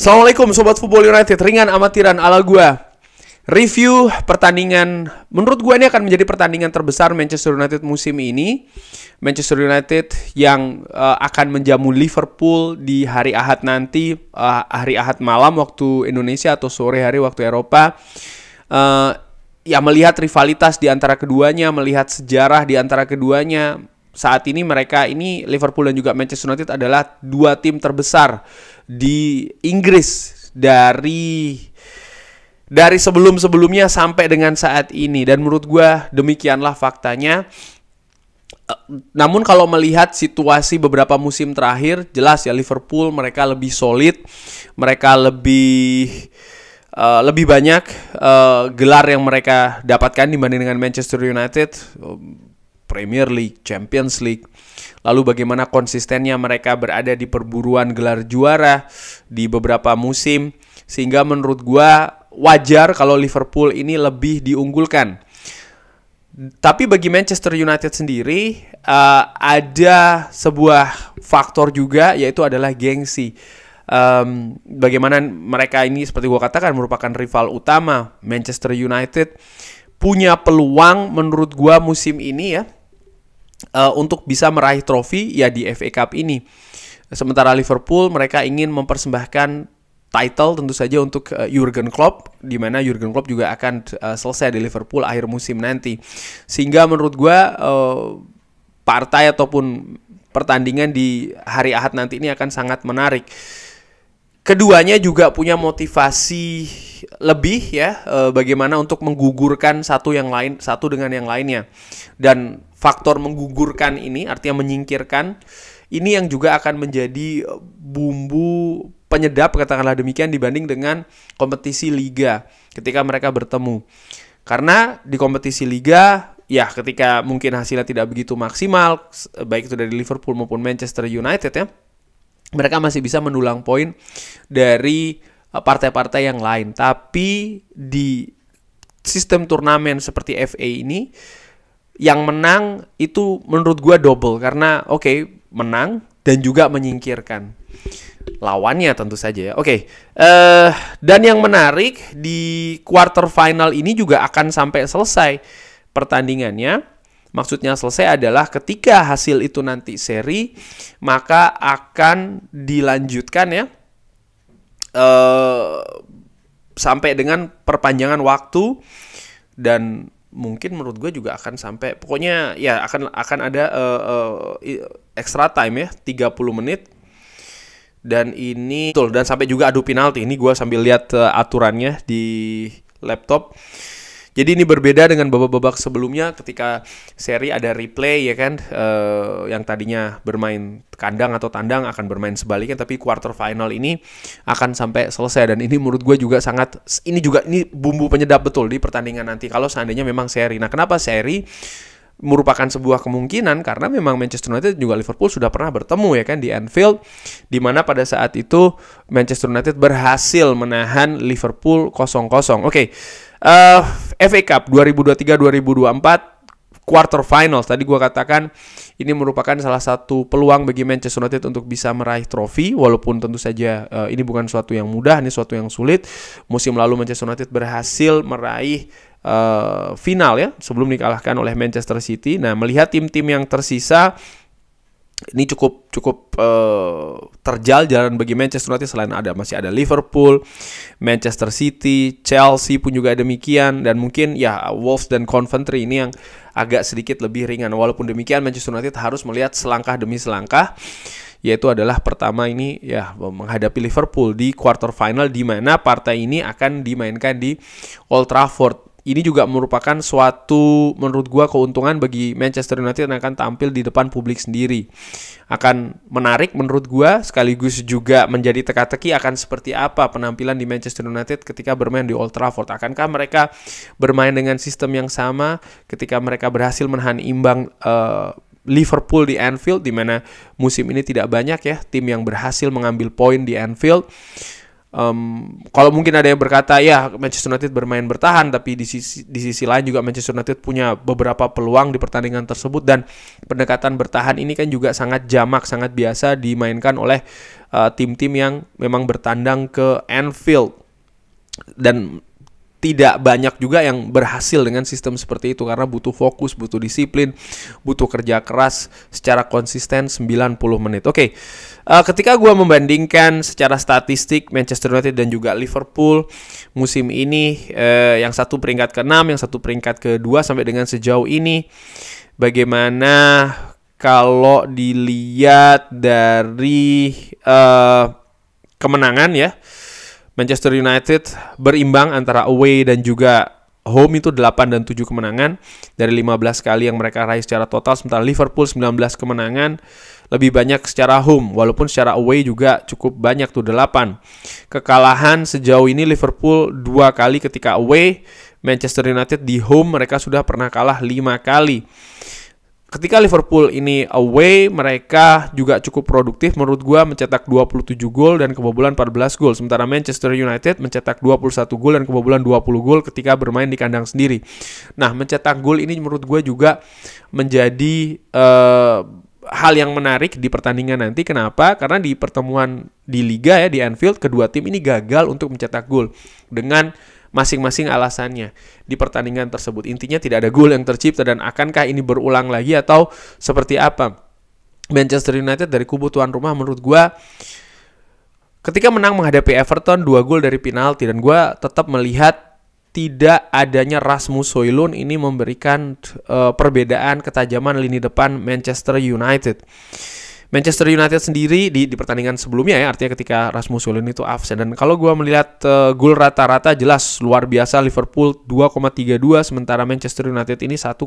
Assalamualaikum Sobat Football United, ringan amatiran ala gue Review pertandingan, menurut gue ini akan menjadi pertandingan terbesar Manchester United musim ini. Manchester United yang uh, akan menjamu Liverpool di hari Ahad nanti, uh, hari Ahad malam waktu Indonesia atau sore hari waktu Eropa. Uh, ya melihat rivalitas di antara keduanya, melihat sejarah di antara keduanya, saat ini mereka ini Liverpool dan juga Manchester United adalah dua tim terbesar di Inggris dari dari sebelum-sebelumnya sampai dengan saat ini dan menurut gue demikianlah faktanya eh, namun kalau melihat situasi beberapa musim terakhir jelas ya Liverpool mereka lebih solid mereka lebih Uh, lebih banyak uh, gelar yang mereka dapatkan dibanding dengan Manchester United, Premier League, Champions League, Lalu bagaimana konsistennya mereka berada di perburuan gelar juara di beberapa musim sehingga menurut gua wajar kalau Liverpool ini lebih diunggulkan. Tapi bagi Manchester United sendiri uh, ada sebuah faktor juga yaitu adalah gengsi um, bagaimana mereka ini seperti gua katakan merupakan rival utama Manchester United punya peluang menurut gua musim ini ya uh, untuk bisa meraih trofi ya di FA Cup ini. Sementara Liverpool mereka ingin mempersembahkan title tentu saja untuk uh, Jurgen Klopp di mana Jurgen Klopp juga akan uh, selesai di Liverpool akhir musim nanti. Sehingga menurut gua uh, partai ataupun pertandingan di hari Ahad nanti ini akan sangat menarik keduanya juga punya motivasi lebih ya e, bagaimana untuk menggugurkan satu yang lain satu dengan yang lainnya dan faktor menggugurkan ini artinya menyingkirkan ini yang juga akan menjadi eh, bumbu penyedap katakanlah demikian dibanding dengan kompetisi liga ketika mereka bertemu karena di kompetisi liga ya ketika mungkin hasilnya tidak begitu maksimal baik itu dari Liverpool maupun Manchester United ya mereka masih bisa mendulang poin dari eh, partai-partai yang lain. Tapi di sistem turnamen seperti FA ini yang menang itu menurut gue double karena oke okay, menang dan juga menyingkirkan lawannya tentu saja ya. Oke, okay. uh, eh, dan yang menarik di quarter final ini juga akan sampai selesai pertandingannya Maksudnya selesai adalah ketika hasil itu nanti seri, maka akan dilanjutkan ya e, sampai dengan perpanjangan waktu dan mungkin menurut gue juga akan sampai pokoknya ya akan akan ada e, e, extra time ya 30 menit dan ini betul dan sampai juga adu penalti ini gue sambil lihat aturannya di laptop jadi ini berbeda dengan babak-babak sebelumnya ketika seri ada replay ya kan uh, yang tadinya bermain kandang atau tandang akan bermain sebaliknya tapi quarter final ini akan sampai selesai dan ini menurut gue juga sangat ini juga ini bumbu penyedap betul di pertandingan nanti kalau seandainya memang seri. Nah, kenapa seri? merupakan sebuah kemungkinan karena memang Manchester United juga Liverpool sudah pernah bertemu ya kan di Anfield di mana pada saat itu Manchester United berhasil menahan Liverpool 0-0. Oke. Okay uh, eh, FA Cup 2023-2024 quarter finals. Tadi gue katakan ini merupakan salah satu peluang bagi Manchester United untuk bisa meraih trofi walaupun tentu saja uh, ini bukan suatu yang mudah, ini suatu yang sulit. Musim lalu Manchester United berhasil meraih uh, final ya sebelum dikalahkan oleh Manchester City. Nah, melihat tim-tim yang tersisa ini cukup cukup uh, terjal jalan bagi Manchester United selain ada masih ada Liverpool, Manchester City, Chelsea pun juga demikian dan mungkin ya Wolves dan Coventry ini yang agak sedikit lebih ringan walaupun demikian Manchester United harus melihat selangkah demi selangkah yaitu adalah pertama ini ya menghadapi Liverpool di quarter final di mana partai ini akan dimainkan di Old Trafford ini juga merupakan suatu menurut gua keuntungan bagi Manchester United yang akan tampil di depan publik sendiri. Akan menarik menurut gua sekaligus juga menjadi teka-teki akan seperti apa penampilan di Manchester United ketika bermain di Old Trafford. Akankah mereka bermain dengan sistem yang sama ketika mereka berhasil menahan imbang uh, Liverpool di Anfield di mana musim ini tidak banyak ya tim yang berhasil mengambil poin di Anfield. Uh, um, kalau mungkin ada yang berkata ya Manchester United bermain bertahan tapi di sisi di sisi lain juga Manchester United punya beberapa peluang di pertandingan tersebut dan pendekatan bertahan ini kan juga sangat jamak sangat biasa dimainkan oleh eh, tim-tim uh, yang memang bertandang ke Anfield dan tidak banyak juga yang berhasil dengan sistem seperti itu karena butuh fokus, butuh disiplin, butuh kerja keras secara konsisten 90 menit. Oke, okay. uh, eh, ketika gue membandingkan secara statistik Manchester United dan juga Liverpool musim ini uh, yang satu peringkat ke-6, yang satu peringkat ke-2 sampai dengan sejauh ini bagaimana kalau dilihat dari uh, kemenangan ya Manchester United berimbang antara away dan juga home itu 8 dan 7 kemenangan dari 15 kali yang mereka raih secara total sementara Liverpool 19 kemenangan lebih banyak secara home walaupun secara away juga cukup banyak tuh 8. Kekalahan sejauh ini Liverpool 2 kali ketika away, Manchester United di home mereka sudah pernah kalah 5 kali ketika Liverpool ini away mereka juga cukup produktif menurut gua mencetak 27 gol dan kebobolan 14 gol sementara Manchester United mencetak 21 gol dan kebobolan 20 gol ketika bermain di kandang sendiri. Nah, mencetak gol ini menurut gua juga menjadi uh, hal yang menarik di pertandingan nanti kenapa? Karena di pertemuan di liga ya di Anfield kedua tim ini gagal untuk mencetak gol dengan masing-masing alasannya di pertandingan tersebut. Intinya tidak ada gol yang tercipta dan akankah ini berulang lagi atau seperti apa? Manchester United dari kubu tuan rumah menurut gue ketika menang menghadapi Everton dua gol dari penalti dan gue tetap melihat tidak adanya Rasmus Højlund ini memberikan uh, perbedaan ketajaman lini depan Manchester United. Manchester United sendiri di, di pertandingan sebelumnya ya artinya ketika Rasmus Hojlund itu absen dan kalau gue melihat uh, gol rata-rata jelas luar biasa Liverpool 2,32 sementara Manchester United ini 1,39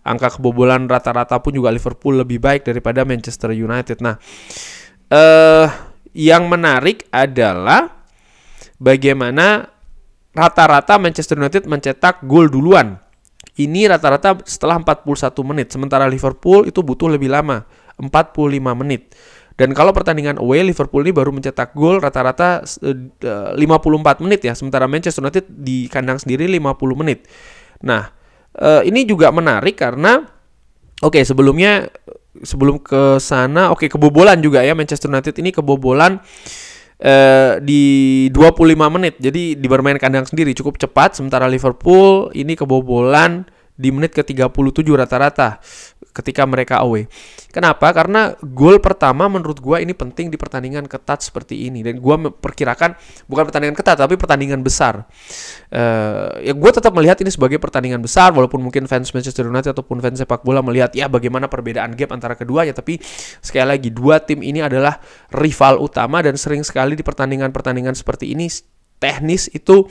angka kebobolan rata-rata pun juga Liverpool lebih baik daripada Manchester United nah uh, yang menarik adalah bagaimana rata-rata Manchester United mencetak gol duluan ini rata-rata setelah 41 menit, sementara Liverpool itu butuh lebih lama. 45 menit. Dan kalau pertandingan away Liverpool ini baru mencetak gol rata-rata 54 eh, eh, menit ya, sementara Manchester United di kandang sendiri 50 menit. Nah, eh, ini juga menarik karena oke okay, sebelumnya sebelum ke sana oke okay, kebobolan juga ya Manchester United ini kebobolan eh, di 25 menit. Jadi di bermain kandang sendiri cukup cepat sementara Liverpool ini kebobolan di menit ke-37 rata-rata ketika mereka away. Kenapa? Karena gol pertama menurut gua ini penting di pertandingan ketat seperti ini dan gua memperkirakan bukan pertandingan ketat tapi pertandingan besar. Uh, ya gua tetap melihat ini sebagai pertandingan besar walaupun mungkin fans Manchester United ataupun fans sepak bola melihat ya bagaimana perbedaan gap antara keduanya tapi sekali lagi dua tim ini adalah rival utama dan sering sekali di pertandingan-pertandingan seperti ini teknis itu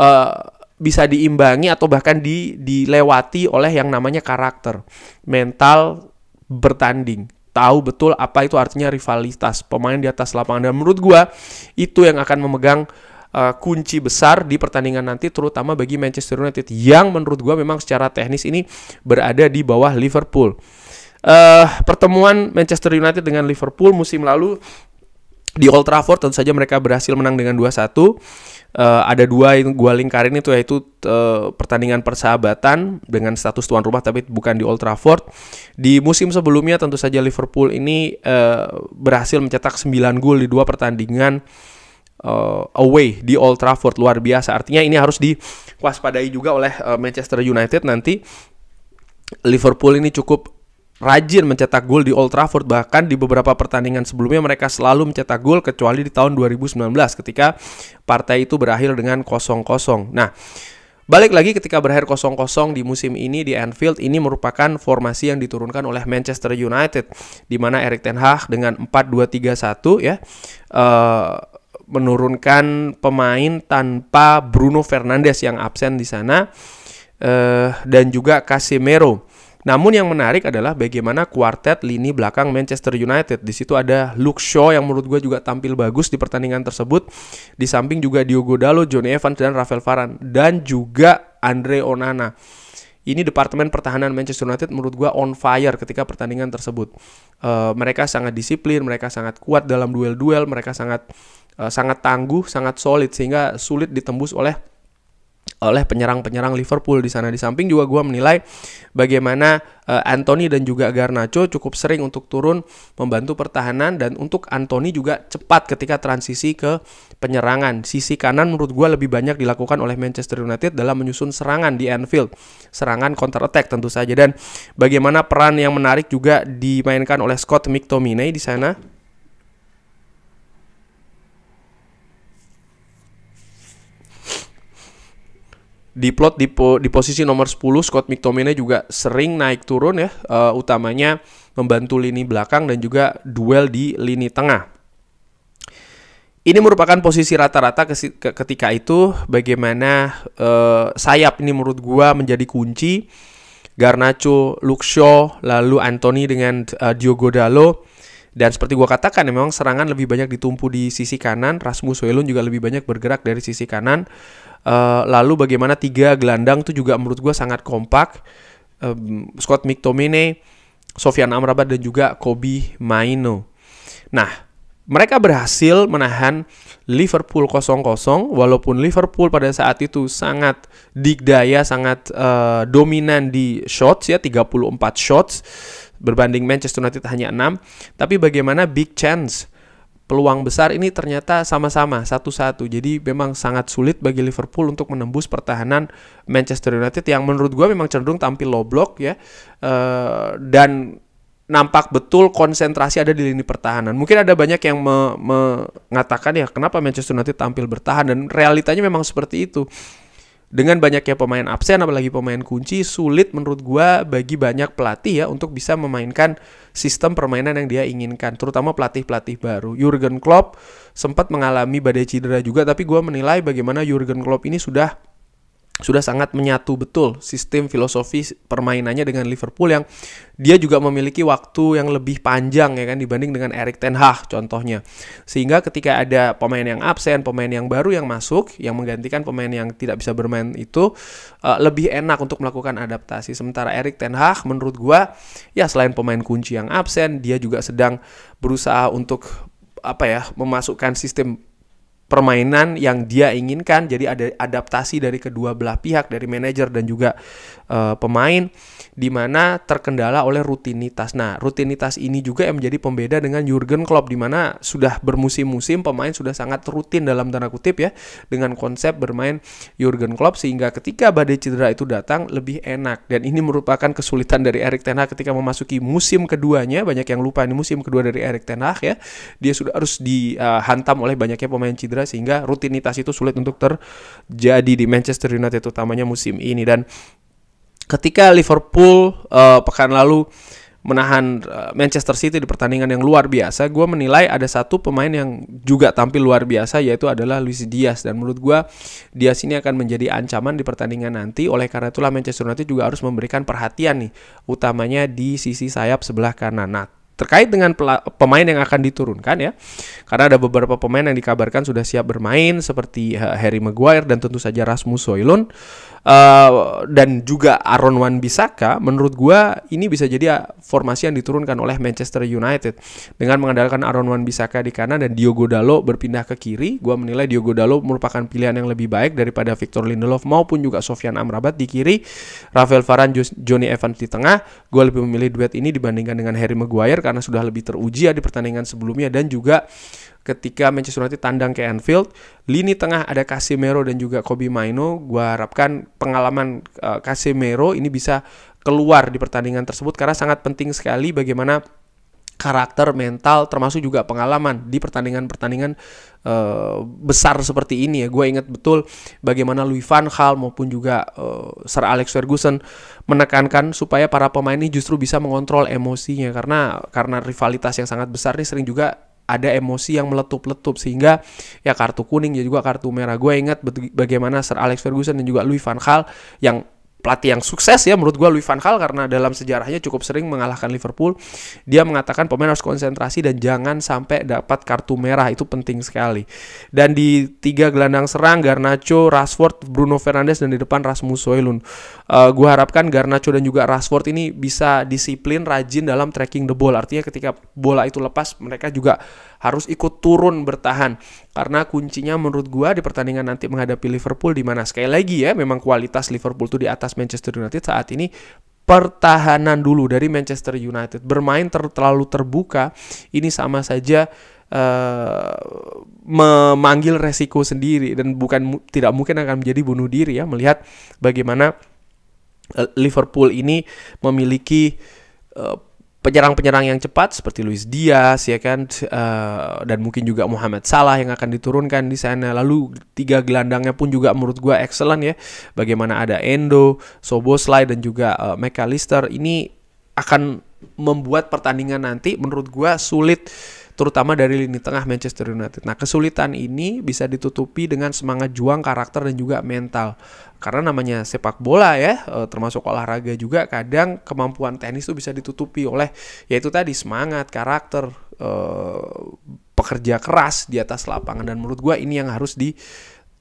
uh, bisa diimbangi atau bahkan di, dilewati oleh yang namanya karakter mental bertanding tahu betul apa itu artinya rivalitas pemain di atas lapangan dan menurut gue itu yang akan memegang uh, kunci besar di pertandingan nanti terutama bagi Manchester United yang menurut gue memang secara teknis ini berada di bawah Liverpool uh, pertemuan Manchester United dengan Liverpool musim lalu di Old Trafford tentu saja mereka berhasil menang dengan 2-1 uh, ada dua yang gue lingkarin itu yaitu uh, pertandingan persahabatan dengan status tuan rumah tapi bukan di Old Trafford. Di musim sebelumnya tentu saja Liverpool ini uh, berhasil mencetak 9 gol di dua pertandingan uh, away di Old Trafford luar biasa. Artinya ini harus diwaspadai juga oleh uh, Manchester United nanti Liverpool ini cukup rajin mencetak gol di Old Trafford bahkan di beberapa pertandingan sebelumnya mereka selalu mencetak gol kecuali di tahun 2019 ketika partai itu berakhir dengan 0-0. Nah, Balik lagi ketika berakhir 0-0 di musim ini di Anfield ini merupakan formasi yang diturunkan oleh Manchester United di mana Erik ten Hag dengan 4-2-3-1 ya uh, menurunkan pemain tanpa Bruno Fernandes yang absen di sana uh, dan juga Casemiro. Namun yang menarik adalah bagaimana kuartet lini belakang Manchester United. Di situ ada Luke Shaw yang menurut gue juga tampil bagus di pertandingan tersebut. Di samping juga Diogo Dalo, Johnny Evans dan Rafael Varane dan juga Andre Onana. Ini departemen pertahanan Manchester United menurut gue on fire ketika pertandingan tersebut. Uh, mereka sangat disiplin, mereka sangat kuat dalam duel-duel, mereka sangat uh, sangat tangguh, sangat solid sehingga sulit ditembus oleh oleh penyerang-penyerang Liverpool di sana. Di samping juga gue menilai bagaimana uh, Anthony dan juga Garnacho cukup sering untuk turun membantu pertahanan dan untuk Anthony juga cepat ketika transisi ke penyerangan. Sisi kanan menurut gue lebih banyak dilakukan oleh Manchester United dalam menyusun serangan di Anfield. Serangan counter attack tentu saja dan bagaimana peran yang menarik juga dimainkan oleh Scott McTominay di sana di plot di, po, di posisi nomor 10 Scott McTominay juga sering naik turun ya uh, utamanya membantu lini belakang dan juga duel di lini tengah. Ini merupakan posisi rata-rata ketika itu bagaimana uh, sayap ini menurut gua menjadi kunci Garnacho, Luke Shaw, lalu Anthony dengan uh, Diogo Dalo dan seperti gue katakan, memang serangan lebih banyak ditumpu di sisi kanan. Rasmus Hoylund juga lebih banyak bergerak dari sisi kanan. Uh, lalu bagaimana tiga gelandang itu juga menurut gue sangat kompak. Um, Scott McTominay, Sofian Amrabat, dan juga Kobe Maino. Nah, mereka berhasil menahan Liverpool 0-0 walaupun Liverpool pada saat itu sangat digdaya sangat uh, dominan di shots ya 34 shots berbanding Manchester United hanya 6 tapi bagaimana big chance peluang besar ini ternyata sama-sama satu-satu jadi memang sangat sulit bagi Liverpool untuk menembus pertahanan Manchester United yang menurut gue memang cenderung tampil low block ya E, dan nampak betul konsentrasi ada di lini pertahanan. Mungkin ada banyak yang me mengatakan ya kenapa Manchester United tampil bertahan dan realitanya memang seperti itu dengan banyaknya pemain absen apalagi pemain kunci sulit menurut gua bagi banyak pelatih ya untuk bisa memainkan sistem permainan yang dia inginkan terutama pelatih-pelatih baru. Jurgen Klopp sempat mengalami badai cedera juga tapi gua menilai bagaimana Jurgen Klopp ini sudah sudah sangat menyatu betul sistem filosofi permainannya dengan Liverpool yang dia juga memiliki waktu yang lebih panjang ya kan dibanding dengan Erik ten Hag contohnya. Sehingga ketika ada pemain yang absen, pemain yang baru yang masuk yang menggantikan pemain yang tidak bisa bermain itu uh, lebih enak untuk melakukan adaptasi. Sementara Erik ten Hag menurut gua ya selain pemain kunci yang absen, dia juga sedang berusaha untuk apa ya memasukkan sistem permainan yang dia inginkan. Jadi ada adaptasi dari kedua belah pihak dari manajer dan juga uh, pemain di mana terkendala oleh rutinitas. Nah, rutinitas ini juga yang menjadi pembeda dengan Jurgen Klopp di mana sudah bermusim-musim pemain sudah sangat rutin dalam tanda kutip ya dengan konsep bermain Jurgen Klopp sehingga ketika badai cedera itu datang lebih enak dan ini merupakan kesulitan dari Erik Ten Hag ketika memasuki musim keduanya. Banyak yang lupa ini musim kedua dari Erik Ten Hag ya. Dia sudah harus dihantam eh, oleh banyaknya pemain cedera sehingga rutinitas itu sulit untuk terjadi di Manchester United utamanya musim ini dan ketika Liverpool uh, pekan lalu menahan eh, Manchester City di pertandingan yang luar biasa, gue menilai ada satu pemain yang juga tampil luar biasa yaitu adalah Luis Diaz dan menurut gue Diaz ini akan menjadi ancaman di pertandingan nanti oleh karena itulah Manchester United juga harus memberikan perhatian nih utamanya di sisi sayap sebelah kanan. Nah, terkait dengan pemain yang akan diturunkan ya. Karena ada beberapa pemain yang dikabarkan sudah siap bermain seperti eh, Harry Maguire dan tentu saja Rasmus Hojlund uh, dan juga Aaron Wan Bisaka, menurut gue ini bisa jadi ah, formasi yang diturunkan oleh Manchester United dengan mengandalkan Aaron Wan Bisaka di kanan dan Diogo Dalo berpindah ke kiri. Gue menilai Diogo Dalo merupakan pilihan yang lebih baik daripada Victor Lindelof maupun juga Sofyan Amrabat di kiri, Rafael Varane, Johnny Evans di tengah. Gue lebih memilih duet ini dibandingkan dengan Harry Maguire karena sudah lebih teruji ya di pertandingan sebelumnya dan juga ketika Manchester United tandang ke Anfield. Lini tengah ada Casemiro dan juga Kobe Maino. Gua harapkan pengalaman uh, Casemiro ini bisa keluar di pertandingan tersebut karena sangat penting sekali bagaimana karakter mental termasuk juga pengalaman di pertandingan-pertandingan uh, besar seperti ini ya gue ingat betul bagaimana Louis van Gaal maupun juga uh, Sir Alex Ferguson menekankan supaya para pemain ini justru bisa mengontrol emosinya karena karena rivalitas yang sangat besar ini sering juga ada emosi yang meletup-letup sehingga ya kartu kuning ya juga kartu merah gue ingat bagaimana Sir Alex Ferguson dan juga Louis van Gaal yang pelatih yang sukses ya menurut gue Louis van Gaal karena dalam sejarahnya cukup sering mengalahkan Liverpool. Dia mengatakan pemain harus konsentrasi dan jangan sampai dapat kartu merah itu penting sekali. Dan di tiga gelandang serang Garnacho, Rashford, Bruno Fernandes dan di depan Rasmus Hojlund. Uh, eh, gue harapkan Garnacho dan juga Rashford ini bisa disiplin, rajin dalam tracking the ball. Artinya ketika bola itu lepas mereka juga harus ikut turun bertahan karena kuncinya menurut gua di pertandingan nanti menghadapi Liverpool di mana sekali lagi ya memang kualitas Liverpool tuh di atas Manchester United saat ini pertahanan dulu dari Manchester United bermain ter terlalu terbuka ini sama saja Uh, memanggil resiko sendiri dan bukan tidak mungkin akan menjadi bunuh diri ya melihat bagaimana eh, Liverpool ini memiliki uh, penyerang-penyerang yang cepat seperti Luis Diaz ya kan uh, dan mungkin juga Muhammad Salah yang akan diturunkan di sana lalu tiga gelandangnya pun juga menurut gue excellent ya bagaimana ada Endo, Soboslai dan juga uh, McAllister ini akan membuat pertandingan nanti menurut gue sulit terutama dari lini tengah Manchester United. Nah, kesulitan ini bisa ditutupi dengan semangat juang, karakter dan juga mental. Karena namanya sepak bola ya, e, termasuk olahraga juga kadang kemampuan tenis itu bisa ditutupi oleh yaitu tadi semangat, karakter, e, pekerja keras di atas lapangan dan menurut gue ini yang harus di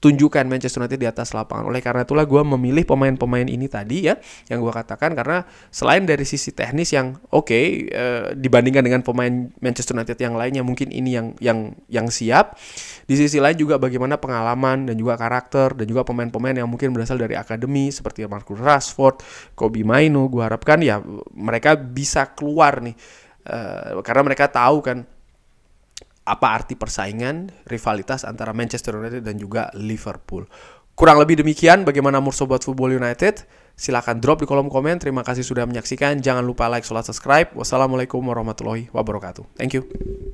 tunjukkan Manchester United di atas lapangan. Oleh karena itulah gue memilih pemain-pemain ini tadi ya, yang gue katakan karena selain dari sisi teknis yang oke okay, eh, dibandingkan dengan pemain Manchester United yang lainnya mungkin ini yang yang yang siap. Di sisi lain juga bagaimana pengalaman dan juga karakter dan juga pemain-pemain yang mungkin berasal dari akademi seperti Marcus Rashford, Kobe Maino. gue harapkan ya mereka bisa keluar nih. eh, karena mereka tahu kan apa arti persaingan rivalitas antara Manchester United dan juga Liverpool. Kurang lebih demikian bagaimana Mur Sobat Football United. Silahkan drop di kolom komen. Terima kasih sudah menyaksikan. Jangan lupa like, sholat, subscribe. Wassalamualaikum warahmatullahi wabarakatuh. Thank you.